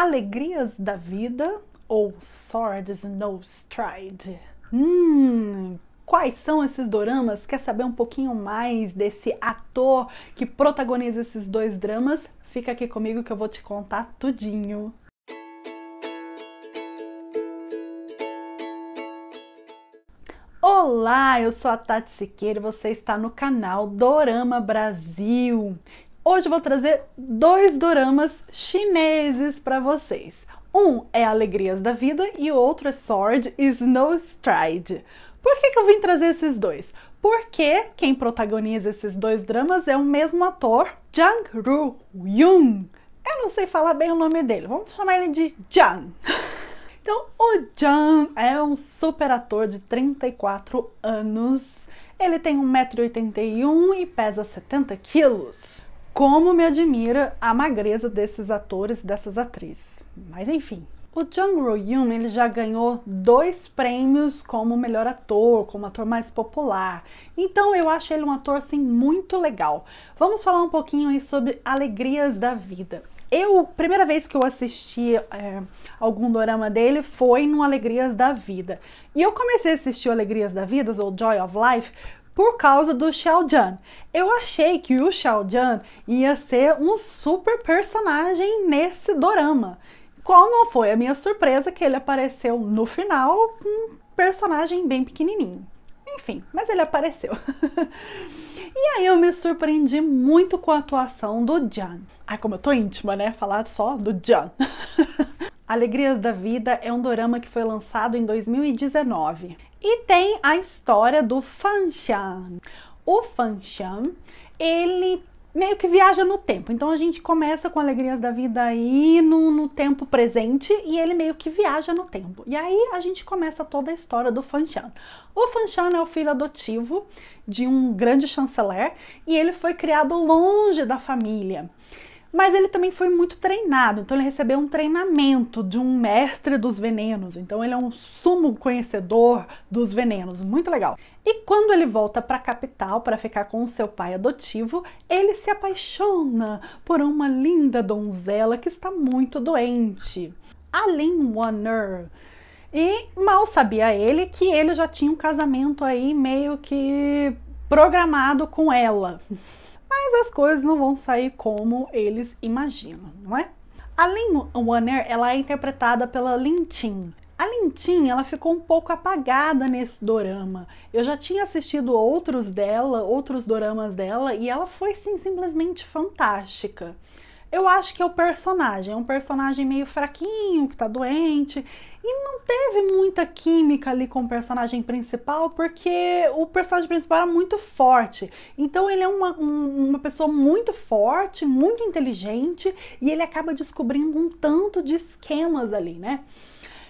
Alegrias da Vida ou Swords No Stride. Hum, quais são esses doramas? Quer saber um pouquinho mais desse ator que protagoniza esses dois dramas? Fica aqui comigo que eu vou te contar tudinho. Olá, eu sou a Tati Siqueira e você está no canal Dorama Brasil. Hoje eu vou trazer dois doramas chineses para vocês. Um é Alegrias da Vida e o outro é Sword Snow Stride. Por que, que eu vim trazer esses dois? Porque quem protagoniza esses dois dramas é o mesmo ator, Jang Ru Yun. Eu não sei falar bem o nome dele, vamos chamar ele de Jang. Então, o Jang é um super ator de 34 anos. Ele tem 1,81m e pesa 70 quilos. Como me admira a magreza desses atores e dessas atrizes. Mas enfim, o Jung Ro yoon ele já ganhou dois prêmios como melhor ator, como ator mais popular. Então eu acho ele um ator assim muito legal. Vamos falar um pouquinho aí sobre alegrias da vida. Eu, primeira vez que eu assisti é, algum dorama dele foi no Alegrias da Vida. E eu comecei a assistir Alegrias da Vida, ou Joy of Life, por causa do Xiaojian. Eu achei que o Xiaojian ia ser um super personagem nesse dorama. Como foi a minha surpresa que ele apareceu no final, um personagem bem pequenininho. Enfim, mas ele apareceu. e aí eu me surpreendi muito com a atuação do Jian. Ai, como eu tô íntima, né? Falar só do Jian. Alegrias da Vida é um dorama que foi lançado em 2019. E tem a história do Fanshan. O Fanshan, ele meio que viaja no tempo. Então a gente começa com Alegrias da Vida aí no, no, tempo presente e ele meio que viaja no tempo. E aí a gente começa toda a história do Fanchan. O Fanchan é o filho adotivo de um grande chanceler e ele foi criado longe da família mas ele também foi muito treinado, então ele recebeu um treinamento de um mestre dos venenos, então ele é um sumo conhecedor dos venenos, muito legal. E quando ele volta para a capital para ficar com o seu pai adotivo, ele se apaixona por uma linda donzela que está muito doente, Aline Warner. E mal sabia ele que ele já tinha um casamento aí meio que programado com ela mas as coisas não vão sair como eles imaginam, não é? A Lynn Wanner, ela é interpretada pela Lin A Lin ela ficou um pouco apagada nesse dorama. Eu já tinha assistido outros dela, outros doramas dela, e ela foi sim simplesmente fantástica. Eu acho que é o personagem, é um personagem meio fraquinho, que tá doente, e não teve muita química ali com o personagem principal, porque o personagem principal era muito forte. Então ele é uma, um, uma pessoa muito forte, muito inteligente, e ele acaba descobrindo um tanto de esquemas ali, né?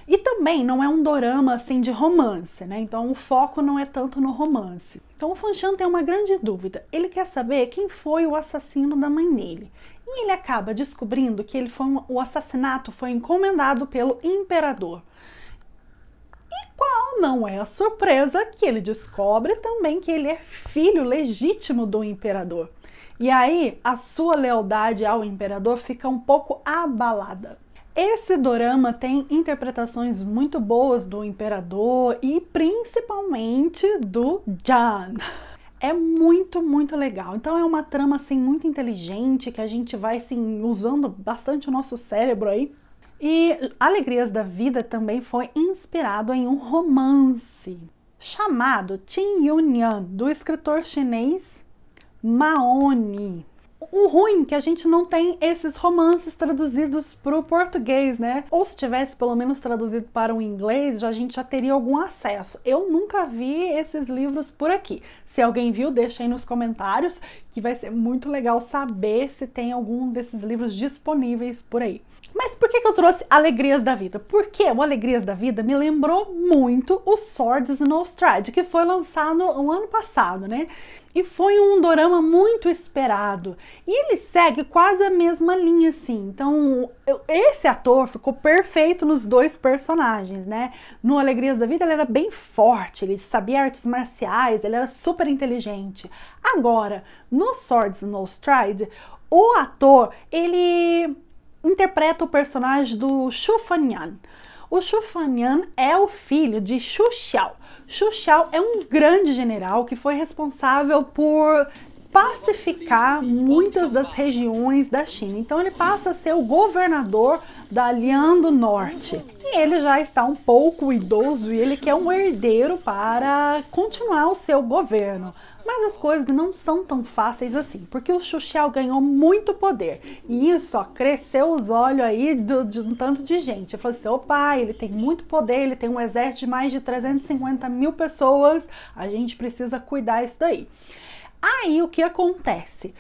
E também não é um dorama assim de romance, né? Então o foco não é tanto no romance. Então o Fanchan tem uma grande dúvida. Ele quer saber quem foi o assassino da mãe dele. E ele acaba descobrindo que ele foi um, o assassinato foi encomendado pelo imperador. E qual não é a surpresa que ele descobre também que ele é filho legítimo do imperador. E aí a sua lealdade ao imperador fica um pouco abalada. Esse dorama tem interpretações muito boas do imperador e principalmente do Jan. É muito, muito legal. Então é uma trama assim muito inteligente que a gente vai assim usando bastante o nosso cérebro aí. E Alegrias da Vida também foi inspirado em um romance chamado Qin Yunyan, do escritor chinês Maoni. O ruim que a gente não tem esses romances traduzidos para o português, né? Ou se tivesse pelo menos traduzido para o inglês, já a gente já teria algum acesso. Eu nunca vi esses livros por aqui. Se alguém viu, deixa aí nos comentários, que vai ser muito legal saber se tem algum desses livros disponíveis por aí. Mas por que, que eu trouxe Alegrias da Vida? Porque o Alegrias da Vida me lembrou muito o Swords No Stride, que foi lançado no ano passado, né? e foi um dorama muito esperado. E ele segue quase a mesma linha, assim. Então, eu, esse ator ficou perfeito nos dois personagens, né? No Alegrias da Vida, ele era bem forte, ele sabia artes marciais, ele era super inteligente. Agora, no Swords No Stride, o ator, ele interpreta o personagem do Fan Yan o Shufanian é o filho de Xuxiao. Xuxiao é um grande general que foi responsável por pacificar muitas das regiões da China. Então ele passa a ser o governador da Lian do Norte. E ele já está um pouco idoso e ele quer um herdeiro para continuar o seu governo. Mas as coisas não são tão fáceis assim, porque o Xuxel ganhou muito poder e isso ó, cresceu os olhos aí do, de um tanto de gente. Eu falei assim: opa, ele tem muito poder, ele tem um exército de mais de 350 mil pessoas, a gente precisa cuidar isso daí. Aí o que acontece?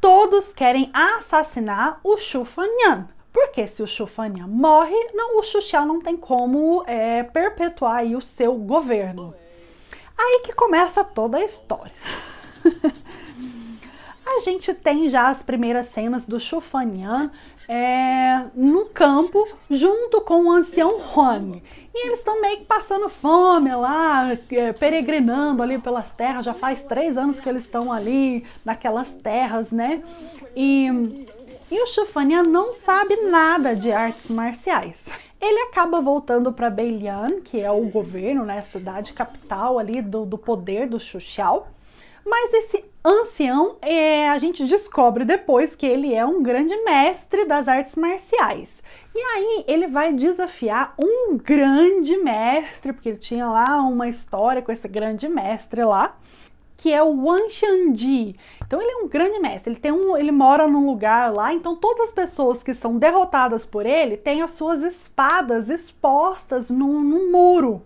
Todos querem assassinar o Chufanyan, porque se o Chufania morre, não, o Xuxia não tem como é, perpetuar o seu governo. Aí que começa toda a história. a gente tem já as primeiras cenas do Chufanian é, no campo junto com o ancião Huang. E eles estão meio que passando fome lá, é, peregrinando ali pelas terras. Já faz três anos que eles estão ali naquelas terras, né? E, e o Chufanian não sabe nada de artes marciais. Ele acaba voltando para Beilian, que é o governo, né, a cidade capital ali do, do poder do Xuxiao. Mas esse ancião, é, a gente descobre depois que ele é um grande mestre das artes marciais. E aí ele vai desafiar um grande mestre, porque ele tinha lá uma história com esse grande mestre lá que é o Wanshandi. Então ele é um grande mestre, ele tem um, ele mora num lugar lá, então todas as pessoas que são derrotadas por ele têm as suas espadas expostas num, num muro.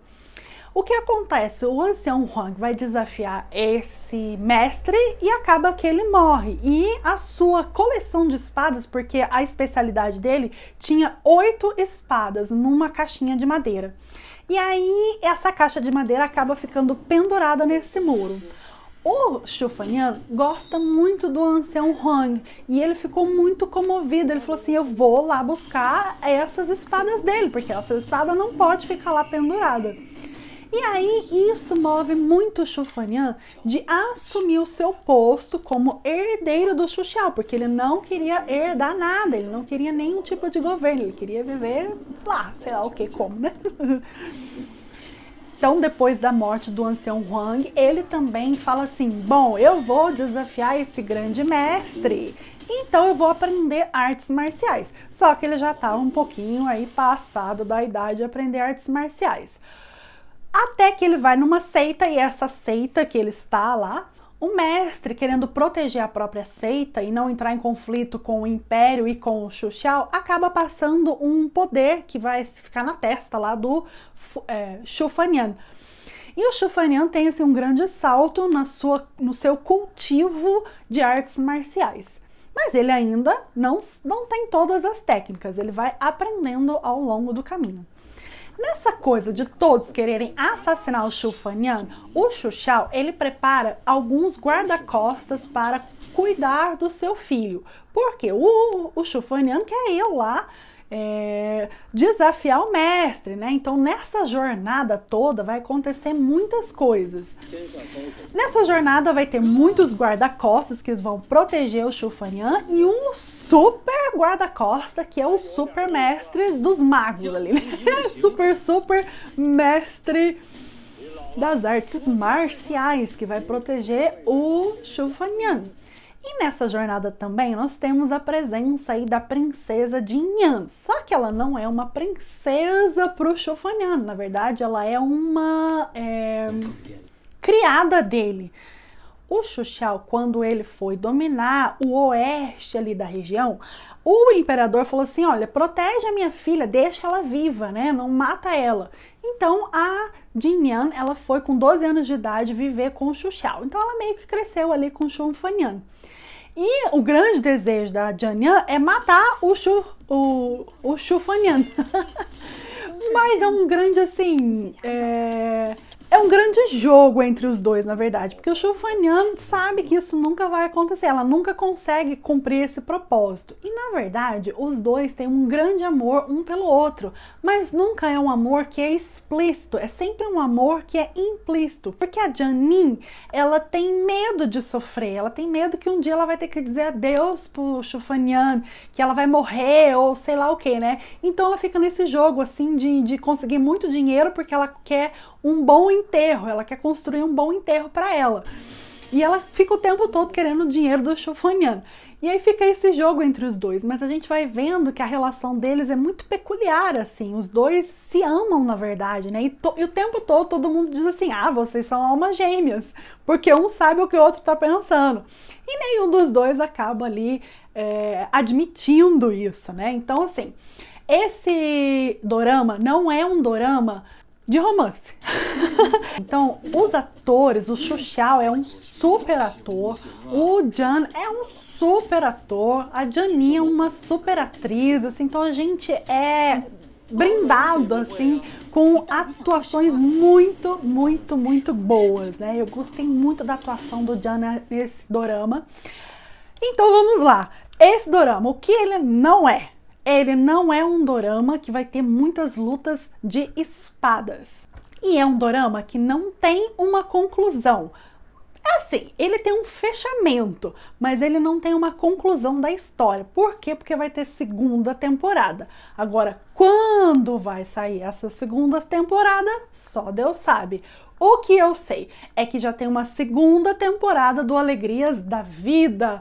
O que acontece? O ancião Huang vai desafiar esse mestre e acaba que ele morre. E a sua coleção de espadas, porque a especialidade dele tinha oito espadas numa caixinha de madeira. E aí essa caixa de madeira acaba ficando pendurada nesse muro. O Chufanian gosta muito do ancião Hong e ele ficou muito comovido. Ele falou assim: Eu vou lá buscar essas espadas dele, porque essa espada não pode ficar lá pendurada. E aí isso move muito o Chufanian de assumir o seu posto como herdeiro do Xuxiao, porque ele não queria herdar nada, ele não queria nenhum tipo de governo, ele queria viver lá, sei lá o que, como, né? Então, depois da morte do ancião Huang, ele também fala assim: Bom, eu vou desafiar esse grande mestre, então eu vou aprender artes marciais. Só que ele já estava tá um pouquinho aí passado da idade de aprender artes marciais. Até que ele vai numa seita e essa seita que ele está lá, o mestre, querendo proteger a própria seita e não entrar em conflito com o império e com o Xuxiao, acaba passando um poder que vai ficar na testa lá do é, Chofanian. E o Chofanian tem assim, um grande salto na sua, no seu cultivo de artes marciais. Mas ele ainda não, não tem todas as técnicas, ele vai aprendendo ao longo do caminho. Nessa coisa de todos quererem assassinar o Chufanian, o Xuxau ele prepara alguns guarda-costas para cuidar do seu filho. Porque o, o Shufanian quer eu lá é, desafiar o mestre, né? Então nessa jornada toda vai acontecer muitas coisas. Nessa jornada vai ter muitos guarda-costas que vão proteger o Chufanhan e um super guarda-costa que é o super mestre dos magos ali, né? super super mestre das artes marciais que vai proteger o Chufanhan. E nessa jornada também nós temos a presença aí da princesa de Inhan, só que ela não é uma princesa pro Chofanhan, na verdade ela é uma é, criada dele. O Xuxau, quando ele foi dominar o oeste ali da região, o imperador falou assim: olha, protege a minha filha, deixa ela viva, né? Não mata ela. Então a Jin Yan, ela foi com 12 anos de idade viver com o Xiao. Então ela meio que cresceu ali com Xu Fanyan. E o grande desejo da Jian Yan é matar o Xu, o, o Xu Fanyan. Mas é um grande, assim, é, é um grande jogo entre os dois, na verdade, porque o Chufanian sabe que isso nunca vai acontecer, ela nunca consegue cumprir esse propósito. E na verdade, os dois têm um grande amor um pelo outro, mas nunca é um amor que é explícito, é sempre um amor que é implícito, porque a Janine, ela tem medo de sofrer, ela tem medo que um dia ela vai ter que dizer adeus pro Chufanian que ela vai morrer ou sei lá o que, né? Então ela fica nesse jogo assim de, de conseguir muito dinheiro porque ela quer um bom enterro, ela quer construir um bom enterro para ela. E ela fica o tempo todo querendo o dinheiro do Chofanian. E aí fica esse jogo entre os dois, mas a gente vai vendo que a relação deles é muito peculiar, assim. Os dois se amam, na verdade, né? E, e o tempo todo todo mundo diz assim: ah, vocês são almas gêmeas, porque um sabe o que o outro tá pensando. E nenhum dos dois acaba ali é, admitindo isso, né? Então, assim. Esse dorama não é um dorama de romance. então, os atores, o Xuxau é um super ator, o Jan é um super ator, a Janinha é uma super atriz, assim, então a gente é brindado assim com atuações muito, muito, muito boas, né? Eu gostei muito da atuação do Jan nesse dorama. Então vamos lá. Esse dorama, o que ele não é? Ele não é um dorama que vai ter muitas lutas de espadas. E é um dorama que não tem uma conclusão. É assim, ele tem um fechamento, mas ele não tem uma conclusão da história. Por quê? Porque vai ter segunda temporada. Agora, quando vai sair essa segunda temporada, só Deus sabe. O que eu sei é que já tem uma segunda temporada do Alegrias da Vida.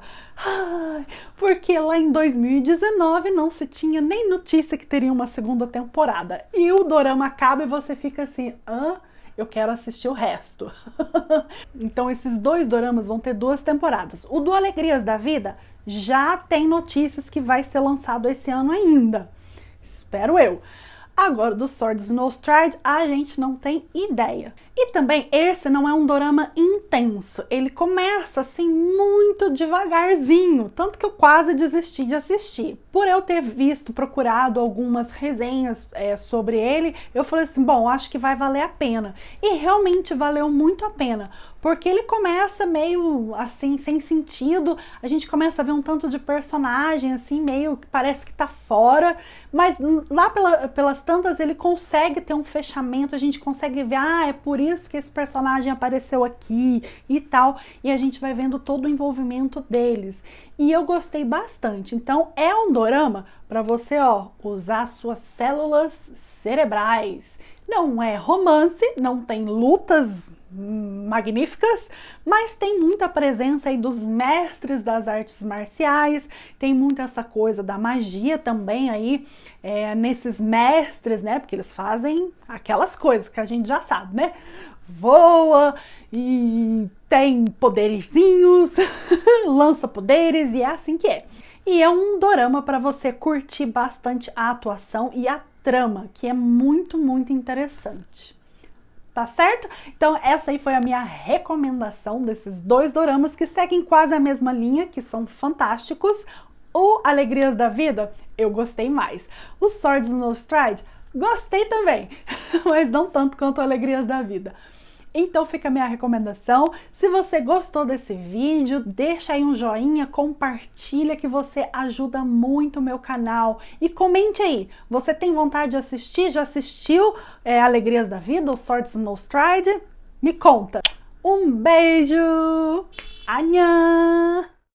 porque lá em 2019 não se tinha nem notícia que teria uma segunda temporada. E o dorama acaba e você fica assim, hã? eu quero assistir o resto. então esses dois doramas vão ter duas temporadas. O do Alegrias da Vida já tem notícias que vai ser lançado esse ano ainda. Espero eu. Agora do Swords No Stride, a gente não tem ideia. E também esse não é um dorama intenso, ele começa assim muito devagarzinho, tanto que eu quase desisti de assistir. Por eu ter visto, procurado algumas resenhas é, sobre ele, eu falei assim, bom, acho que vai valer a pena. E realmente valeu muito a pena, porque ele começa meio assim, sem sentido, a gente começa a ver um tanto de personagem, assim, meio que parece que tá fora, mas hum, lá pela, pelas tantas ele consegue ter um fechamento, a gente consegue ver, ah, é por isso que esse personagem apareceu aqui e tal. E a gente vai vendo todo o envolvimento deles. E eu gostei bastante. Então é um dorama para você, ó, usar suas células cerebrais. Não é romance, não tem lutas magníficas, mas tem muita presença aí dos mestres das artes marciais, tem muito essa coisa da magia também aí é, nesses mestres, né? Porque eles fazem aquelas coisas que a gente já sabe, né? Voa e tem poderzinhos, lança poderes e é assim que é. E é um dorama para você curtir bastante a atuação e a trama, que é muito, muito interessante tá certo? Então essa aí foi a minha recomendação desses dois doramas que seguem quase a mesma linha, que são fantásticos. O Alegrias da Vida, eu gostei mais. O Swords No Stride, gostei também, mas não tanto quanto Alegrias da Vida. Então fica a minha recomendação. Se você gostou desse vídeo, deixa aí um joinha, compartilha que você ajuda muito o meu canal. E comente aí, você tem vontade de assistir? Já assistiu é, Alegrias da Vida ou Swords No Stride? Me conta. Um beijo! Anhã!